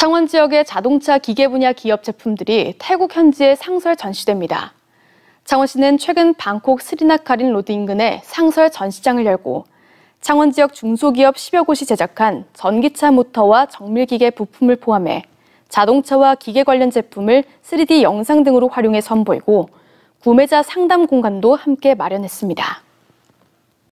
창원 지역의 자동차 기계 분야 기업 제품들이 태국 현지에 상설 전시됩니다. 창원시는 최근 방콕 스리나카린 로드 인근에 상설 전시장을 열고 창원 지역 중소기업 10여 곳이 제작한 전기차 모터와 정밀기계 부품을 포함해 자동차와 기계 관련 제품을 3D 영상 등으로 활용해 선보이고 구매자 상담 공간도 함께 마련했습니다.